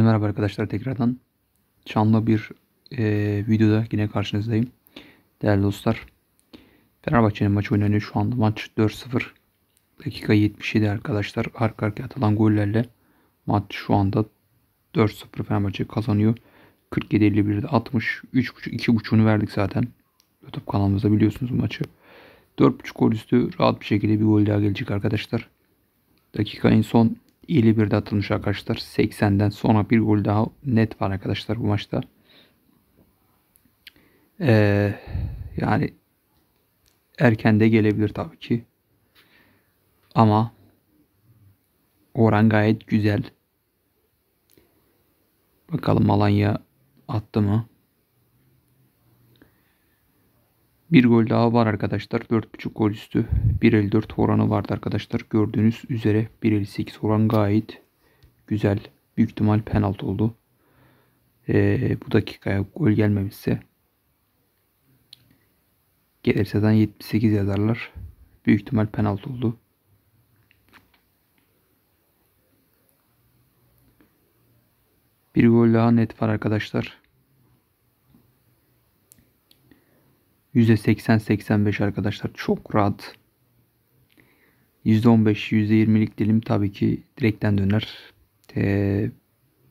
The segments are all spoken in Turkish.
Merhaba arkadaşlar tekrardan canlı bir e, videoda yine karşınızdayım. Değerli dostlar Fenerbahçe'nin maçı oynanıyor. Şu anda maç 4-0 dakika 77 arkadaşlar. Arka arkaya atılan gollerle maç şu anda 4-0 Fenerbahçe kazanıyor. 47-51'de 60. 3.5-2.5'unu verdik zaten. Youtube kanalımızda biliyorsunuz bu maçı. 4.5 gol üstü rahat bir şekilde bir gol daha gelecek arkadaşlar. Dakika en son İyili bir de atılmış arkadaşlar. 80'den sonra bir gol daha net var arkadaşlar bu maçta. Ee, yani erken de gelebilir tabii ki. Ama oran gayet güzel. Bakalım Alanya attı mı? Bir gol daha var arkadaşlar. 4.5 gol üstü 1.54 oranı vardı arkadaşlar. Gördüğünüz üzere 1.58 oran gayet güzel. Büyük ihtimal penaltı oldu. Ee, bu dakikaya gol gelmemişse gelirse zaten 78 yazarlar. Büyük ihtimal penaltı oldu. Bir gol daha net var arkadaşlar. %80-85 arkadaşlar çok rahat. %15-%20'lik dilim tabii ki direkten döner. E,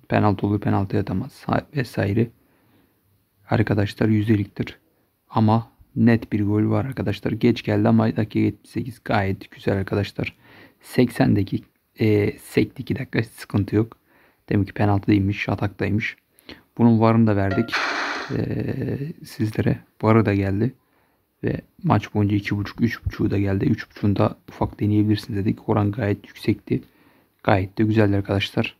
penaltı olur penaltı atamaz vesaire. Arkadaşlar %50'liktir. Ama net bir gol var arkadaşlar. Geç geldi ama dakika 78 gayet güzel arkadaşlar. 80'deki e, sekti 2 dakika sıkıntı yok. Demek ki penaltı değilmiş, ataktaymış. Bunun varını da verdik e, sizlere Baro da geldi. Ve maç boyunca 2.5-3.5'u da geldi. 3.5'unu da ufak deneyebilirsiniz dedik. Oran gayet yüksekti. Gayet de güzeldi arkadaşlar.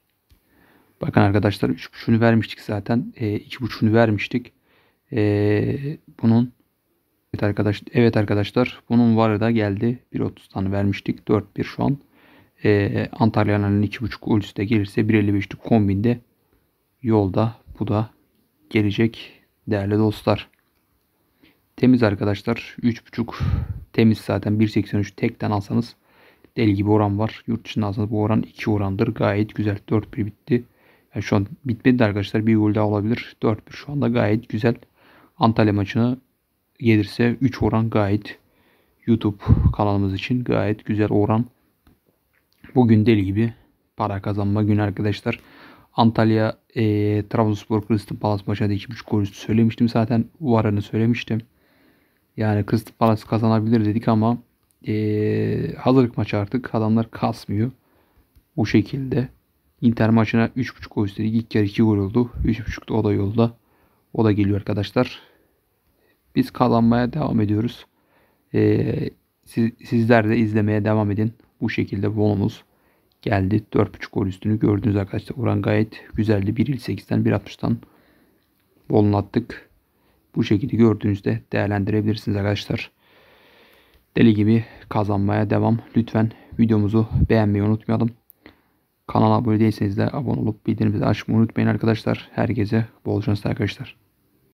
Bakın arkadaşlar 3.5'unu vermiştik zaten. E, ee, 2.5'unu vermiştik. E, bunun Evet, arkadaş, evet arkadaşlar bunun varı da geldi. tane vermiştik. 4-1 şu an. Ee, Antalya'nın 2.5 ölçüsü de gelirse 1.55'lik kombinde yolda. Bu da gelecek değerli dostlar. Temiz arkadaşlar 3.5 temiz zaten 1.83 tekten alsanız deli gibi oran var. Yurt dışından alsanız bu oran 2 orandır. Gayet güzel 4-1 bitti. Yani şu an bitmedi de arkadaşlar bir gol daha olabilir. 4-1 şu anda gayet güzel. Antalya maçına gelirse 3 oran gayet YouTube kanalımız için gayet güzel oran. Bugün deli gibi para kazanma günü arkadaşlar. Antalya e, Trabzonspor Crystal Palace maçına da 2.5 gol üstü söylemiştim zaten. Varan'ı söylemiştim. Yani Crystal Palace kazanabilir dedik ama e, hazırlık maçı artık adamlar kasmıyor. Bu şekilde. Inter maçına 3.5 gol üstü dedik. İlk yarı 2 gol oldu. da o da yolda. O da geliyor arkadaşlar. Biz kazanmaya devam ediyoruz. E, siz, sizler de izlemeye devam edin. Bu şekilde bonus geldi. 4.5 gol üstünü gördünüz arkadaşlar. Oran gayet güzeldi. 1.58'den 1.60'dan bolunu attık. Bu şekilde gördüğünüzde değerlendirebilirsiniz arkadaşlar. Deli gibi kazanmaya devam. Lütfen videomuzu beğenmeyi unutmayalım. Kanala abone değilseniz de abone olup bildirimleri açmayı unutmayın arkadaşlar. Herkese bol şanslar arkadaşlar.